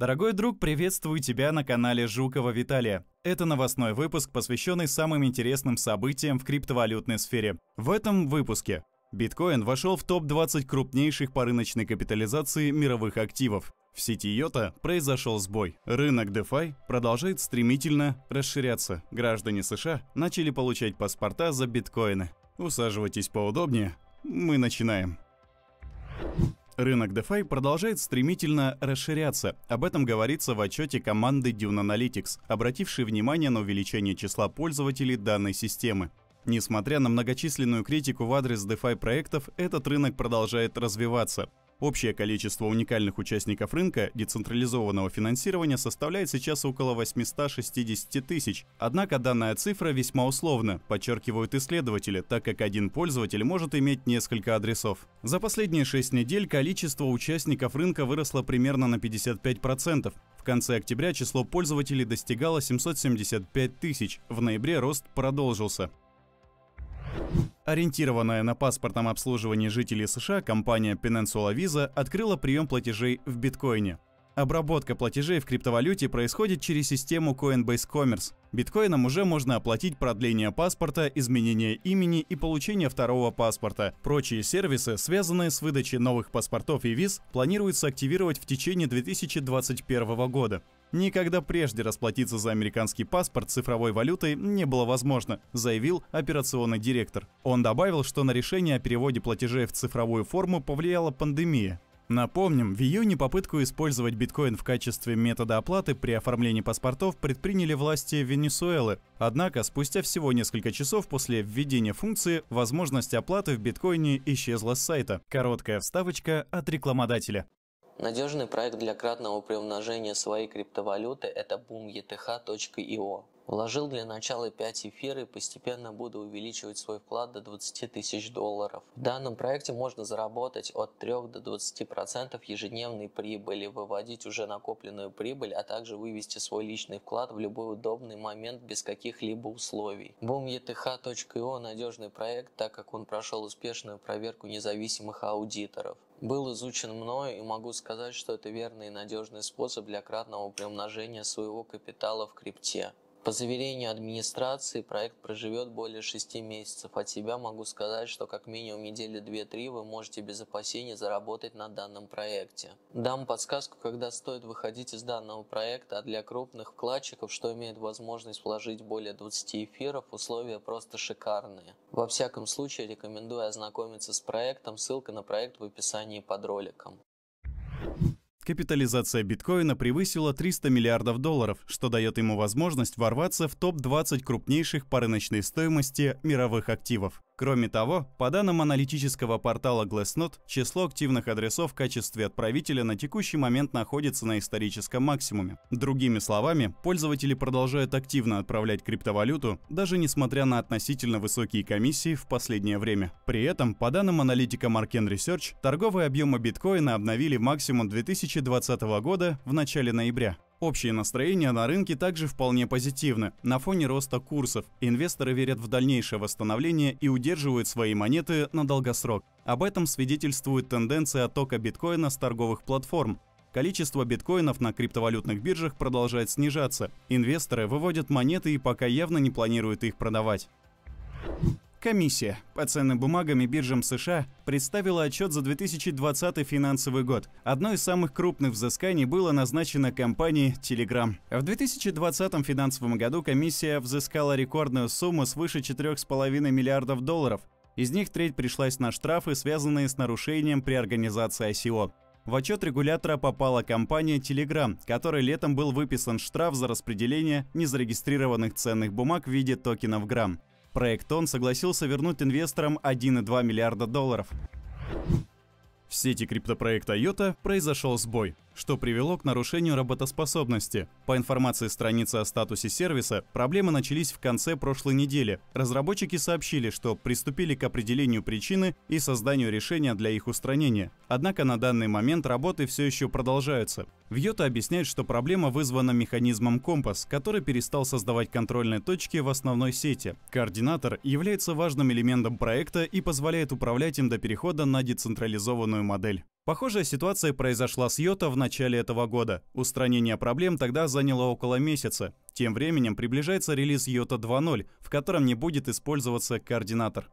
Дорогой друг, приветствую тебя на канале Жукова Виталия. Это новостной выпуск, посвященный самым интересным событиям в криптовалютной сфере. В этом выпуске биткоин вошел в топ-20 крупнейших по рыночной капитализации мировых активов. В сети Йота произошел сбой. Рынок DeFi продолжает стремительно расширяться. Граждане США начали получать паспорта за биткоины. Усаживайтесь поудобнее, мы начинаем. Рынок DeFi продолжает стремительно расширяться. Об этом говорится в отчете команды Dune Analytics, обратившей внимание на увеличение числа пользователей данной системы. Несмотря на многочисленную критику в адрес DeFi проектов, этот рынок продолжает развиваться. Общее количество уникальных участников рынка децентрализованного финансирования составляет сейчас около 860 тысяч. Однако данная цифра весьма условна, подчеркивают исследователи, так как один пользователь может иметь несколько адресов. За последние 6 недель количество участников рынка выросло примерно на 55%. В конце октября число пользователей достигало 775 тысяч, в ноябре рост продолжился. Ориентированная на паспортном обслуживании жителей США компания Peninsula Visa открыла прием платежей в биткоине – Обработка платежей в криптовалюте происходит через систему Coinbase Commerce. Биткоином уже можно оплатить продление паспорта, изменение имени и получение второго паспорта. Прочие сервисы, связанные с выдачей новых паспортов и виз, планируется активировать в течение 2021 года. Никогда прежде расплатиться за американский паспорт цифровой валютой не было возможно, заявил операционный директор. Он добавил, что на решение о переводе платежей в цифровую форму повлияла пандемия. Напомним, в июне попытку использовать биткоин в качестве метода оплаты при оформлении паспортов предприняли власти Венесуэлы. Однако, спустя всего несколько часов после введения функции, возможность оплаты в биткоине исчезла с сайта. Короткая вставочка от рекламодателя. Надежный проект для кратного приумножения своей криптовалюты – это boometh.io. Вложил для начала 5 эфир и постепенно буду увеличивать свой вклад до 20 тысяч долларов. В данном проекте можно заработать от 3 до 20% ежедневной прибыли, выводить уже накопленную прибыль, а также вывести свой личный вклад в любой удобный момент без каких-либо условий. BoomETH.io – надежный проект, так как он прошел успешную проверку независимых аудиторов был изучен мной и могу сказать, что это верный и надежный способ для кратного приумножения своего капитала в крипте. По заверению администрации, проект проживет более шести месяцев. От себя могу сказать, что как минимум недели две-три вы можете без опасений заработать на данном проекте. Дам подсказку, когда стоит выходить из данного проекта, а для крупных вкладчиков, что имеет возможность вложить более 20 эфиров, условия просто шикарные. Во всяком случае, рекомендую ознакомиться с проектом, ссылка на проект в описании под роликом. Капитализация биткоина превысила 300 миллиардов долларов, что дает ему возможность ворваться в топ-20 крупнейших по рыночной стоимости мировых активов. Кроме того, по данным аналитического портала Glassnode, число активных адресов в качестве отправителя на текущий момент находится на историческом максимуме. Другими словами, пользователи продолжают активно отправлять криптовалюту, даже несмотря на относительно высокие комиссии в последнее время. При этом, по данным аналитика Marken Research, торговые объемы биткоина обновили максимум 2020 года в начале ноября. Общее настроение на рынке также вполне позитивно. На фоне роста курсов инвесторы верят в дальнейшее восстановление и удерживают свои монеты на долгосрок. Об этом свидетельствует тенденция оттока биткоина с торговых платформ. Количество биткоинов на криптовалютных биржах продолжает снижаться. Инвесторы выводят монеты и пока явно не планируют их продавать. Комиссия по ценным бумагам и биржам США представила отчет за 2020 финансовый год. Одно из самых крупных взысканий было назначено компании Telegram. В 2020 финансовом году комиссия взыскала рекордную сумму свыше 4,5 миллиардов долларов. Из них треть пришлась на штрафы, связанные с нарушением при организации ICO. В отчет регулятора попала компания Telegram, которой летом был выписан штраф за распределение незарегистрированных ценных бумаг в виде токенов Грамм. Проектон согласился вернуть инвесторам 1,2 миллиарда долларов. В сети криптопроекта Йота произошел сбой что привело к нарушению работоспособности. По информации страницы о статусе сервиса, проблемы начались в конце прошлой недели. Разработчики сообщили, что приступили к определению причины и созданию решения для их устранения. Однако на данный момент работы все еще продолжаются. Вьота объясняет, что проблема вызвана механизмом компас, который перестал создавать контрольные точки в основной сети. Координатор является важным элементом проекта и позволяет управлять им до перехода на децентрализованную модель. Похожая ситуация произошла с Йота в начале этого года. Устранение проблем тогда заняло около месяца. Тем временем приближается релиз Йота 2.0, в котором не будет использоваться координатор.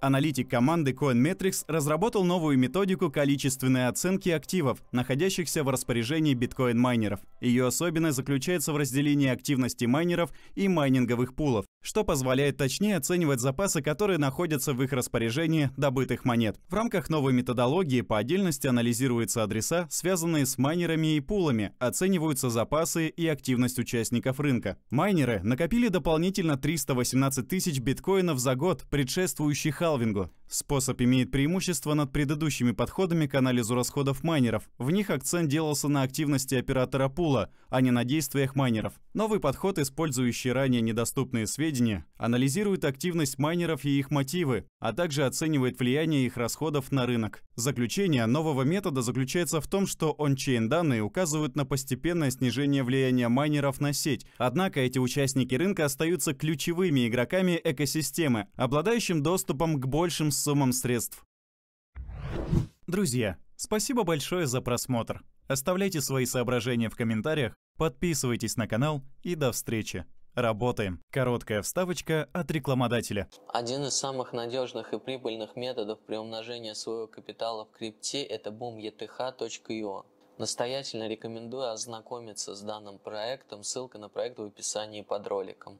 Аналитик команды CoinMetrics разработал новую методику количественной оценки активов, находящихся в распоряжении биткоин-майнеров. Ее особенность заключается в разделении активности майнеров и майнинговых пулов что позволяет точнее оценивать запасы, которые находятся в их распоряжении добытых монет. В рамках новой методологии по отдельности анализируются адреса, связанные с майнерами и пулами, оцениваются запасы и активность участников рынка. Майнеры накопили дополнительно 318 тысяч биткоинов за год, предшествующий халвингу. Способ имеет преимущество над предыдущими подходами к анализу расходов майнеров. В них акцент делался на активности оператора пула, а не на действиях майнеров. Новый подход, использующий ранее недоступные сведения, анализирует активность майнеров и их мотивы, а также оценивает влияние их расходов на рынок. Заключение нового метода заключается в том, что ончейн данные указывают на постепенное снижение влияния майнеров на сеть, однако эти участники рынка остаются ключевыми игроками экосистемы, обладающим доступом к большим суммам средств. Друзья, спасибо большое за просмотр. Оставляйте свои соображения в комментариях, подписывайтесь на канал и до встречи. Работаем. Короткая вставочка от рекламодателя. Один из самых надежных и прибыльных методов приумножения своего капитала в крипте – это бум ETH.IO. Настоятельно рекомендую ознакомиться с данным проектом, ссылка на проект в описании под роликом.